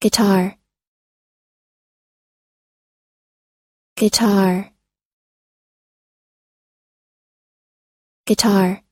guitar guitar guitar